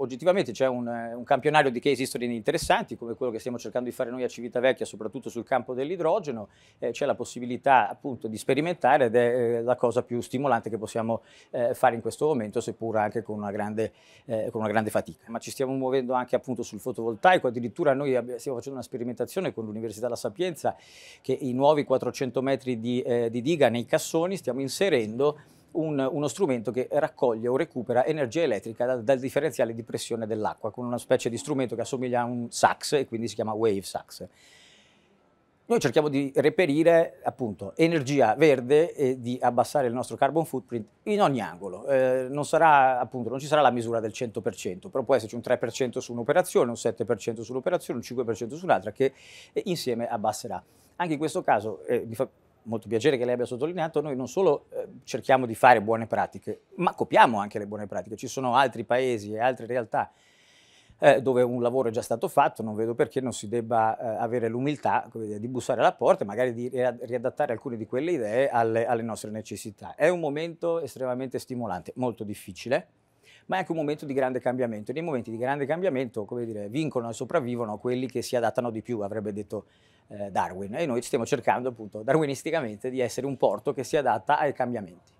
oggettivamente c'è un, eh, un, campionario di case history interessanti, come quello che stiamo cercando di fare noi a Civitavecchia, soprattutto sul campo dell'idrogeno, eh, c'è la possibilità appunto di sperimentare ed è eh, la cosa più stimolante che possiamo eh, fare in questo momento, seppur anche con una, grande, eh, con una, grande, fatica. Ma ci stiamo muovendo anche appunto sul fotovoltaico, addirittura noi stiamo facendo una sperimentazione con l'Università La Sapienza che i nuovi 400 metri di, eh, di diga nei cassoni stiamo inserendo un, uno strumento che raccoglie o recupera energia elettrica dal, dal differenziale di pressione dell'acqua, con una specie di strumento che assomiglia a un sax e quindi si chiama wave sax. Noi cerchiamo di reperire appunto energia verde e di abbassare il nostro carbon footprint in ogni angolo. Eh, non, sarà, appunto, non ci sarà la misura del 100%, però può esserci un 3% su un'operazione, un 7% sull'operazione, un 5% su un'altra che eh, insieme abbasserà. Anche in questo caso, eh, mi fa molto piacere che lei abbia sottolineato, noi non solo eh, cerchiamo di fare buone pratiche, ma copiamo anche le buone pratiche. Ci sono altri paesi e altre realtà eh, dove un lavoro è già stato fatto, non vedo perché non si debba eh, avere l'umiltà di bussare alla porta e magari di riadattare alcune di quelle idee alle, alle nostre necessità. È un momento estremamente stimolante, molto difficile, ma è anche un momento di grande cambiamento. nei momenti di grande cambiamento, come dire, vincono e sopravvivono quelli che si adattano di più, avrebbe detto eh, Darwin. E noi stiamo cercando appunto darwinisticamente di essere un porto che si adatta ai cambiamenti.